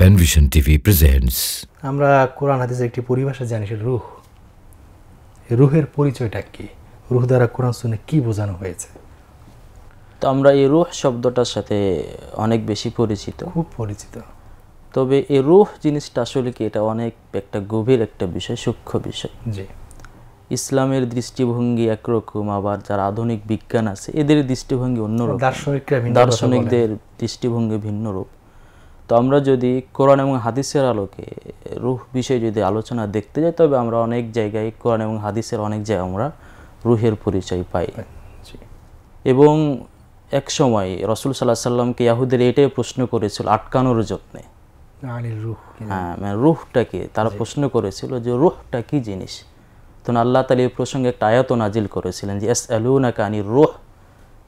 Panvision TV presents আমরা কোরআন হাদিসের একটি পরিভাষা জানি সেটা রুহ রুহের পরিচয়টা কি রুহ দ্বারা কোরআন শুনে কি বোঝানো হয়েছে তো আমরা এই রুহ শব্দটার সাথে অনেক বেশি পরিচিত খুব পরিচিত তবে এই রুহ জিনিসটা আসলে কি এটা অনেক একটা গভীর একটা বিষয় সূক্ষ্ম বিষয় জি ইসলামের দৃষ্টিভঙ্গি একরকম আবার যারা আধুনিক বিজ্ঞান আছে এদের দৃষ্টিভঙ্গি অন্যরকম দার্শনিকদের দৃষ্টিভঙ্গি ভিন্ন রূপ তো আমরা যদি কোরআন এবং হাদিসের আলোকে রুহ বিষয়ে যদি আলোচনা দেখতে যাই তবে আমরা অনেক জায়গায় কোরআন এবং হাদিসের অনেক জায়গায় আমরা রুহের পরিচয় পাই এবং এক সময় রসুল সাল্লাহ সাল্লামকে ইয়াহুদের এটাই প্রশ্ন করেছিল আটকানোর যত্নে হ্যাঁ মানে রুহটাকে তারা প্রশ্ন করেছিল যে রুহটা কি জিনিস তখন আল্লাহ তালী এই প্রসঙ্গে একটা আয়ত নাজিল করেছিলেন যে এস না কানি রুহ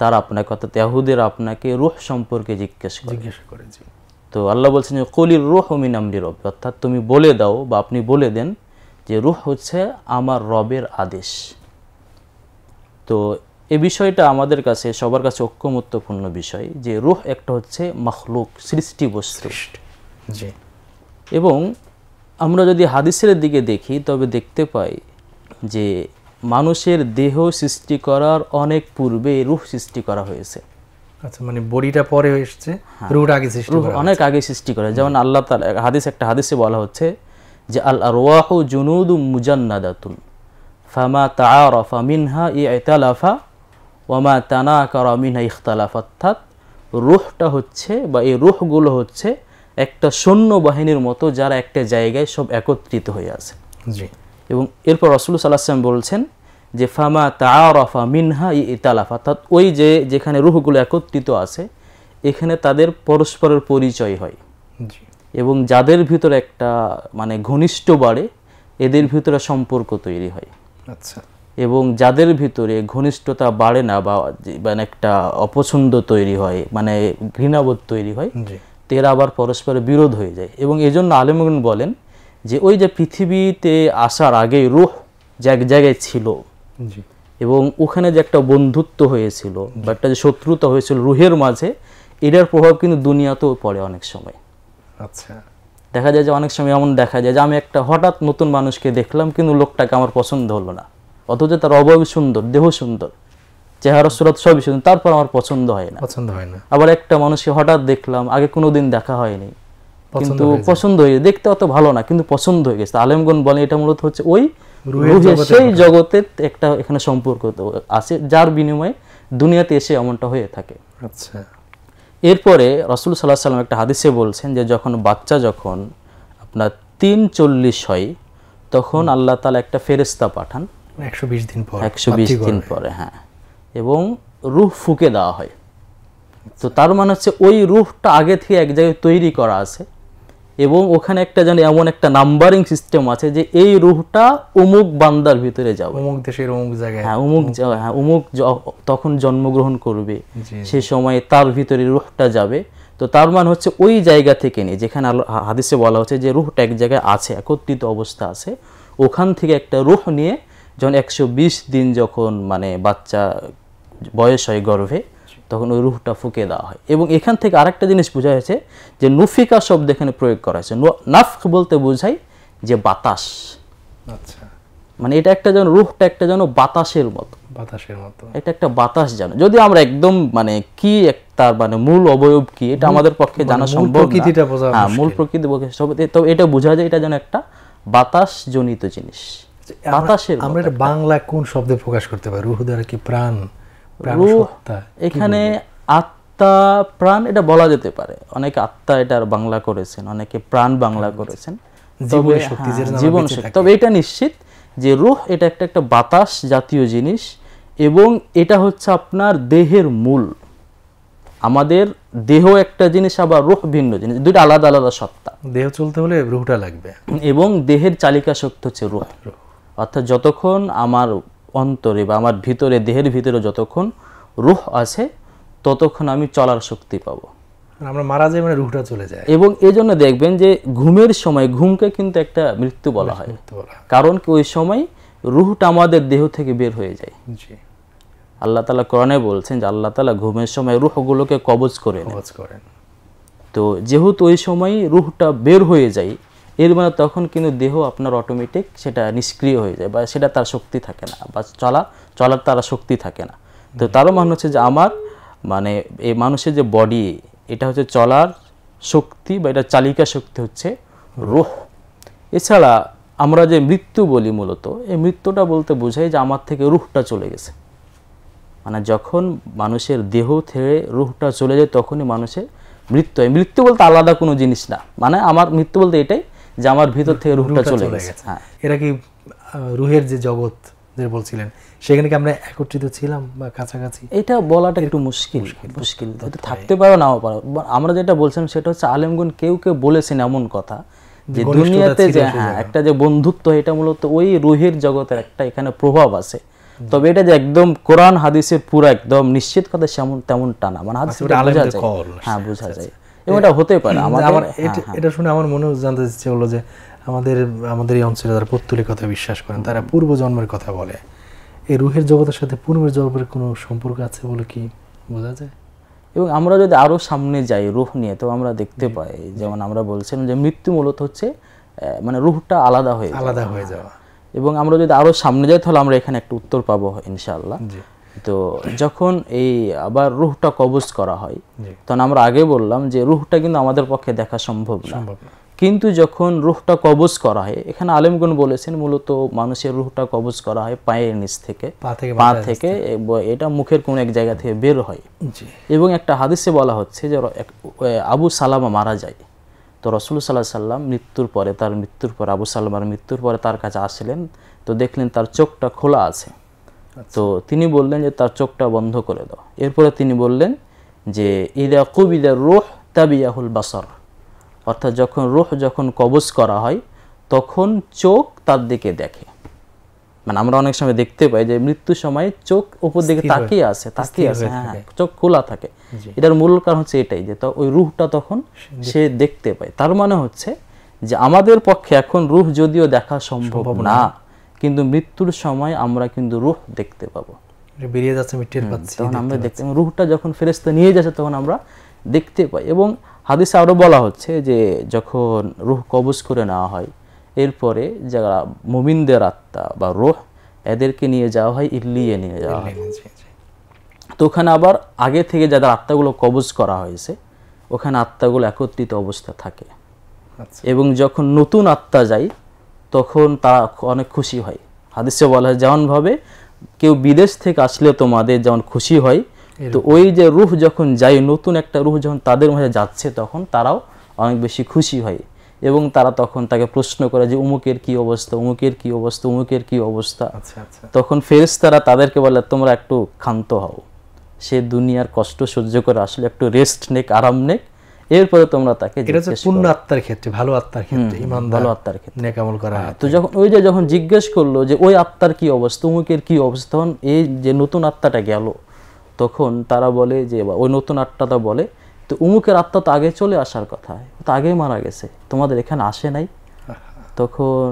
তারা আপনাকে অর্থাৎ ইয়াহুদের আপনাকে রুহ সম্পর্কে জিজ্ঞেস জিজ্ঞেস করেছিল তো আল্লাহ বলছেন যে কলির রুহ মিন আমরি রব অর্থাৎ তুমি বলে দাও বা আপনি বলে দেন যে রুহ হচ্ছে আমার রবের আদেশ তো এ বিষয়টা আমাদের কাছে সবার কাছে ঐক্যমত্যপূর্ণ বিষয় যে রুহ একটা হচ্ছে মখলুক সৃষ্টি বস্তু এবং আমরা যদি হাদিসের দিকে দেখি তবে দেখতে পাই যে মানুষের দেহ সৃষ্টি করার অনেক পূর্বে রুহ সৃষ্টি করা হয়েছে আচ্ছা মানে বডিটা পরে এসছে হ্যাঁ। রুহ আগে সৃষ্টি করা অনেক আগে সৃষ্টি করে যেমন আল্লাহ তাআলা হাদিস একটা হাদিসে বলা হচ্ছে যে আল আরওয়াহু জুনুদু মুজান্নাদাতুন ফামা তাআরাফা মিনহা ইতালাফা ওয়ামা তানাকারা মিনহা ইখতালাফ অর্থাৎ রুহটা হচ্ছে বা এই রুহগুলো হচ্ছে একটা সৈন্য বাহিনীর মতো যারা একটা জায়গায় সব একত্রিত হয়ে আছে জি এবং এরপর রসুল সাল্লাহ বলছেন যে ফামা তাফা মিনহা ইতালাফা অর্থাৎ ওই যে যেখানে রুহগুলো একত্রিত আছে এখানে তাদের পরস্পরের পরিচয় হয় এবং যাদের ভিতরে একটা মানে ঘনিষ্ঠ বাড়ে এদের ভিতরে সম্পর্ক তৈরি হয় আচ্ছা এবং যাদের ভিতরে ঘনিষ্ঠতা বাড়ে না বা মানে একটা অপছন্দ তৈরি হয় মানে ঘৃণাবোধ তৈরি হয় তেরা আবার পরস্পরের বিরোধ হয়ে যায় এবং এই জন্য আলেমগুন বলেন যে ওই যে পৃথিবীতে আসার আগে রুহ এক জায়গায় ছিল এবং ওখানে যে একটা বন্ধুত্ব হয়েছিল বা একটা যে শত্রুতা হয়েছিল রুহের মাঝে এটার প্রভাব কিন্তু দুনিয়াতেও পড়ে অনেক সময় আচ্ছা দেখা যায় যে অনেক সময় এমন দেখা যায় যে আমি একটা হঠাৎ নতুন মানুষকে দেখলাম কিন্তু লোকটাকে আমার পছন্দ হলো না অথচ তার অবয়ব সুন্দর দেহ সুন্দর চেহারা সুরত সবই সুন্দর তারপর আমার পছন্দ হয় না পছন্দ হয় না আবার একটা মানুষকে হঠাৎ দেখলাম আগে কোনো দিন দেখা হয়নি কিন্তু পছন্দ হয়ে দেখতে অত ভালো না কিন্তু পছন্দ হয়ে গেছে আলেমগণ বলে এটা মূলত হচ্ছে ওই সেই জগতে একটা এখানে সম্পর্ক আছে যার বিনিময়ে দুনিয়াতে এসে এমনটা হয়ে থাকে আচ্ছা এরপরে রসুল সাল্লাহ সাল্লাম একটা হাদিসে বলছেন যে যখন বাচ্চা যখন আপনার তিন চল্লিশ হয় তখন আল্লাহ তালা একটা ফেরিস্তা পাঠান একশো বিশ দিন পর একশো বিশ দিন পরে হ্যাঁ এবং রুহ ফুকে দেওয়া হয় তো তার মানে হচ্ছে ওই রুহটা আগে থেকে এক জায়গায় তৈরি করা আছে এবং ওখানে একটা যেন এমন একটা নাম্বারিং সিস্টেম আছে যে এই রুহটা অমুক বান্দার ভিতরে যাবে অমুক দেশের অমুক জায়গায় হ্যাঁ অমুক হ্যাঁ অমুক তখন জন্মগ্রহণ করবে সে সময়ে তার ভিতরে রুহটা যাবে তো তার মানে হচ্ছে ওই জায়গা থেকে নিয়ে যেখানে হাদিসে বলা হচ্ছে যে রুহটা এক জায়গায় আছে একত্রিত অবস্থা আছে ওখান থেকে একটা রুহ নিয়ে যখন একশো দিন যখন মানে বাচ্চা বয়স হয় গর্ভে তখন ওই রুহটা ফুঁকে দেওয়া হয় এবং এখান থেকে আরেকটা জিনিস বোঝা হয়েছে যে নুফিকা শব্দ এখানে প্রয়োগ করা হয়েছে নাফ বলতে বোঝায় যে বাতাস আচ্ছা মানে এটা একটা যেন রুহটা একটা যেন বাতাসের মতো বাতাসের মতো এটা একটা বাতাস যেন যদি আমরা একদম মানে কি তার মানে মূল অবয়ব কি এটা আমাদের পক্ষে মানে জানা সম্ভব প্রকৃতিটা বোঝা হ্যাঁ মূল প্রকৃতি বলতে তবে এটা বোঝা যায় এটা যেন একটা বাতাস জনিত জিনিস আচ্ছা, বাতাসের আমরা এটা বাংলা কোন শব্দে প্রকাশ করতে পারি রুহ দ্বারা কি প্রাণ এখানে আত্মা প্রাণ এটা বলা যেতে পারে অনেকে আত্মা এটার বাংলা করেছেন অনেকে প্রাণ বাংলা করেছেন হ্যাঁ, জীবন শক্তি তবে এটা নিশ্চিত যে রুহ এটা একটা একটা বাতাস জাতীয় জিনিস এবং এটা হচ্ছে আপনার দেহের মূল আমাদের দেহ একটা জিনিস আবার রুহ ভিন্ন জিনিস দুইটা আলাদা আলাদা সত্তা দেহ চলতে হলে রুহটা লাগবে এবং দেহের চালিকা শক্তি হচ্ছে রুহ অর্থাৎ যতক্ষণ আমার অন্তরে বা আমার ভিতরে দেহের ভিতরে যতক্ষণ রুহ আছে ততক্ষণ আমি চলার শক্তি পাবো মানে আমরা মারা যাই মানে রুহটা চলে যায় এবং এই জন্য দেখবেন যে ঘুমের সময় ঘুমকে কিন্তু একটা মৃত্যু বলা হয় কারণ কি ওই সময় রুহটা আমাদের দেহ থেকে বের হয়ে যায় আল্লাহ তালা কোরআনে বলছেন যে আল্লাহ তালা ঘুমের সময় রুহগুলোকে কবজ করে কবজ করেন তো যেহেতু ওই সময় রুহটা বের হয়ে যায় এর মানে তখন কিন্তু দেহ আপনার অটোমেটিক সেটা নিষ্ক্রিয় হয়ে যায় বা সেটা তার শক্তি থাকে না বা চলা চলার তার শক্তি থাকে না তো তারও মানে হচ্ছে যে আমার মানে এই মানুষের যে বডি এটা হচ্ছে চলার শক্তি বা এটা চালিকা শক্তি হচ্ছে রোহ এছাড়া আমরা যে মৃত্যু বলি মূলত এই মৃত্যুটা বলতে বোঝাই যে আমার থেকে রুহটা চলে গেছে মানে যখন মানুষের দেহ থেকে রুহটা চলে যায় তখনই মানুষের মৃত্যু হয় মৃত্যু বলতে আলাদা কোনো জিনিস না মানে আমার মৃত্যু বলতে এটাই যে আমার ভিতর থেকে রুহটা চলে গেছে হ্যাঁ। এরা কি রুহের যে জগৎ বলছিলেন সেখানে কি আমরা একত্রিত ছিলাম বা কাছাকাছি এটা বলাটা একটু মুশকিল মুশকিল থাকতে পারো নাও পারো আমরা যেটা বলছিলাম সেটা হচ্ছে আলেমগুন কেউ কেউ বলেছেন এমন কথা যে দুনিয়াতে যে হ্যাঁ একটা যে বন্ধুত্ব এটা মূলত ওই রুহের জগতের একটা এখানে প্রভাব আছে তবে এটা যে একদম কোরআন হাদিসের পুরো একদম নিশ্চিত কথা তেমন তেমনটা না মানে হাদিস আচ্ছা, হ্যাঁ বোঝা আচ্ছা, আচ্ছা। যায় এবং এটা হতে পারে আমার হ্যাঁ, হ্যাঁ। এটা শুনে আমার মনে জানতে ইচ্ছে হলো যে আমাদের আমাদের এই অঞ্চলে কথা বিশ্বাস করেন তারা পূর্ব জন্মের কথা বলে এই রুহের জগতের সাথে পূর্বের কোনো সম্পর্ক আছে বলে কি বোঝা যায় এবং আমরা যদি আরও সামনে যাই রুহ নিয়ে তো আমরা দেখতে পাই যেমন আমরা বলছিলাম যে মৃত্যু মূলত হচ্ছে মানে রুহটা আলাদা হয়ে আলাদা হয়ে যাওয়া এবং আমরা যদি আরও সামনে যাই তাহলে আমরা এখানে একটা উত্তর পাবো ইনশাআল্লাহ তো যখন এই আবার রুহটা কবজ করা হয় তখন আমরা আগে বললাম যে রুহটা কিন্তু আমাদের পক্ষে দেখা সম্ভব না কিন্তু যখন রুহটা কবজ করা হয় এখানে আলেমগুন বলেছেন মূলত মানুষের রুহটা কবজ করা হয় পায়ের নিচ থেকে পা থেকে এটা মুখের কোনো এক জায়গা থেকে বের হয় এবং একটা হাদিসে বলা হচ্ছে যে আবু সালামা মারা যায় তো রসুল সাল্লাহ সাল্লাম মৃত্যুর পরে তার মৃত্যুর পরে আবু সাল্লামার মৃত্যুর পরে তার কাছে আসলেন তো দেখলেন তার চোখটা খোলা আছে তো তিনি বললেন যে তার চোখটা বন্ধ করে দাও এরপরে তিনি বললেন যে ইদা কুব কুবিদা রোহ তাবিয়াহুল বাসর অর্থাৎ যখন রোহ যখন কবজ করা হয় তখন চোখ তার দিকে দেখে মানে আমরা অনেক সময় দেখতে পাই যে মৃত্যু সময় চোখ উপর দিকে তাকিয়ে আছে তাকিয়ে আছে হ্যাঁ চোখ খোলা থাকে এটার মূল কারণ হচ্ছে এটাই যে ওই রুহটা তখন সে দেখতে পায় তার মানে হচ্ছে যে আমাদের পক্ষে এখন রুহ যদিও দেখা সম্ভব না কিন্তু মৃত্যুর সময় আমরা কিন্তু রুহ দেখতে পাবো মানে বেরিয়ে যাচ্ছে তখন আমরা দেখতে রুহটা যখন ফেরেস্তা নিয়ে যাচ্ছে তখন আমরা দেখতে পাই এবং হাদিসে আরও বলা হচ্ছে যে যখন রুহ কবজ করে নেওয়া হয় এরপরে যারা মোমিনদের আত্মা বা রোহ এদেরকে নিয়ে যাওয়া হয় ইল্লিয়ে নিয়ে যাওয়া হয় তো ওখানে আবার আগে থেকে যাদের আত্মাগুলো কবজ করা হয়েছে ওখানে আত্মাগুলো একত্রিত অবস্থা থাকে আচ্ছা। এবং যখন নতুন আত্মা যায় তখন তারা অনেক খুশি হয় হাদিসে বলা হয় যেমনভাবে কেউ বিদেশ থেকে আসলে তোমাদের যেমন খুশি হয় তো ওই যে রুহ যখন যায় নতুন একটা রুহ যখন তাদের মাঝে যাচ্ছে তখন তারাও অনেক বেশি খুশি হয় এবং তারা তখন তাকে প্রশ্ন করে যে উমুকের কি অবস্থা উমুকের কি অবস্থা উমুকের কি অবস্থা আচ্ছা, আচ্ছা। তখন তারা তাদেরকে বলে তোমরা একটু ক্ষান্ত হও সে দুনিয়ার কষ্ট সহ্য করে আসলে একটু রেস্ট নেক আরাম নেক এরপরে তোমরা তাকে পূর্ণ আত্মার ক্ষেত্রে ভালো আত্মার ক্ষেত্রে ভালো আত্মার ক্ষেত্রে করা হ্যাঁ, তো যখন ওই যে যখন জিজ্ঞেস করলো যে ওই আত্মার কি অবস্থা অমুকের কি অবস্থা তখন এই যে নতুন আত্মাটা গেল তখন তারা বলে যে ওই নতুন আত্মাটা বলে তো উমুকের আত্মা তো আগে চলে আসার কথা তো আগেই মারা গেছে তোমাদের এখানে আসে নাই তখন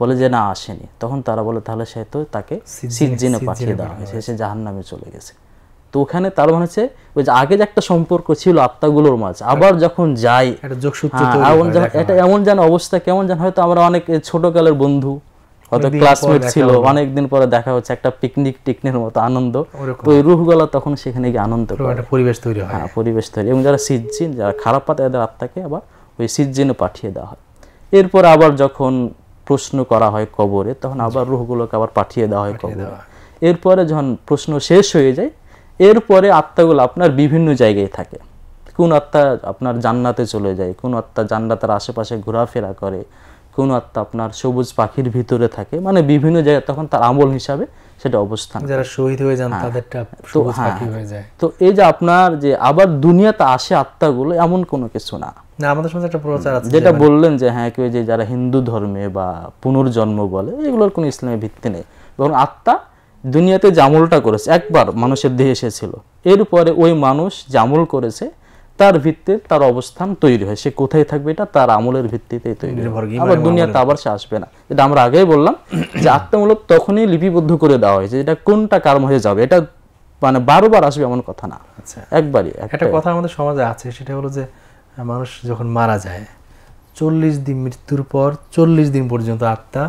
বলে যে না আসেনি তখন তারা বলে তাহলে সে তো তাকে সিজিনে পাঠিয়ে দেওয়া হয়েছে সে জাহান নামে চলে গেছে তো ওখানে তার মানে হচ্ছে ওই যে আগে যে একটা সম্পর্ক ছিল আত্মাগুলোর মাঝে আবার যখন যাই হ্যাঁ, এটা এমন যেন অবস্থা কেমন যেন হয়তো আমরা অনেক ছোটকালের বন্ধু হয়তো ক্লাসমেট ছিল অনেকদিন পরে দেখা হচ্ছে একটা পিকনিক মতো আনন্দ তো ওই রুহগুলা তখন সেখানে গিয়ে আনন্দ পরিবেশ তৈরি হয় হ্যাঁ পরিবেশ তৈরি এবং যারা সিজ্জিন যারা খারাপ পাতে তাদের আত্মাকে আবার ওই সিজ্জিনে পাঠিয়ে দেওয়া হয় এরপর আবার যখন প্রশ্ন করা হয় কবরে তখন আবার রুহগুলোকে আবার পাঠিয়ে দেওয়া হয় কবরে এরপরে যখন প্রশ্ন শেষ হয়ে যায় এরপরে আত্মাগুলো আপনার বিভিন্ন জায়গায় থাকে কোন আত্মা আপনার জান্নাতে চলে যায় কোন আত্মা জান্নাতের আশেপাশে ঘোরাফেরা করে কোন আত্মা আপনার সবুজ পাখির ভিতরে থাকে মানে বিভিন্ন জায়গায় তখন তার আমল হিসাবে সেটা অবস্থান যারা শহীদ হয়ে যান হ্যাঁ। তাদেরটা তো হ্যাঁ তো এই যে আপনার যে আবার দুনিয়াতে আসে আত্মাগুলো এমন কোনো কিছু না আমাদের সমাজে একটা প্রচার আছে যেটা মানে বললেন যে হ্যাঁ কেউ যে যারা হিন্দু ধর্মে বা পুনর্জন্ম বলে এগুলোর কোনো ইসলামের ভিত্তি নেই বরং আত্মা দুনিয়াতে জামুলটা করেছে একবার মানুষের দেহে এসেছিল এরপরে ওই মানুষ জামুল করেছে তার ভিত্তিতে তার অবস্থান তৈরি হয় সে কোথায় থাকবে এটা তার আমলের ভিত্তিতে আবার মানে দুনিয়াতে আবার সে আসবে না এটা আমরা আগেই বললাম যে আত্মমূলক তখনই লিপিবদ্ধ করে দেওয়া হয়েছে এটা কোনটা কার হয়ে যাবে এটা মানে বারোবার আসবে এমন কথা না আচ্ছা। একবারই একটা কথা আমাদের সমাজে আছে সেটা হলো যে মানুষ যখন মারা যায় চল্লিশ দিন মৃত্যুর পর চল্লিশ দিন পর্যন্ত আত্মা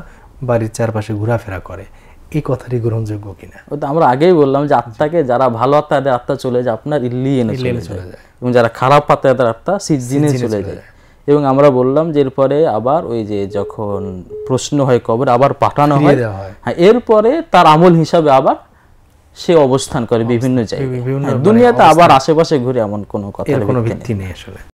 বাড়ির চারপাশে ঘোরাফেরা করে এই কথাটি গ্রহণযোগ্য কিনা তো আমরা আগেই বললাম যে আত্মাকে যারা ভালো আত্মা তাদের আত্মা চলে যায় আপনার ইল্লি এনে চলে যায় এবং যারা খারাপ আত্মা তাদের আত্মা সিজিনে চলে যায় এবং আমরা বললাম যে এরপরে আবার ওই যে যখন প্রশ্ন হয় কবর আবার পাঠানো হয় হ্যাঁ এরপরে তার আমল হিসাবে আবার সে অবস্থান করে বিভিন্ন জায়গায় হ্যাঁ, মানে দুনিয়াতে আবার আশেপাশে ঘুরে এমন কোনো কথা কোনো ভিত্তি নেই আসলে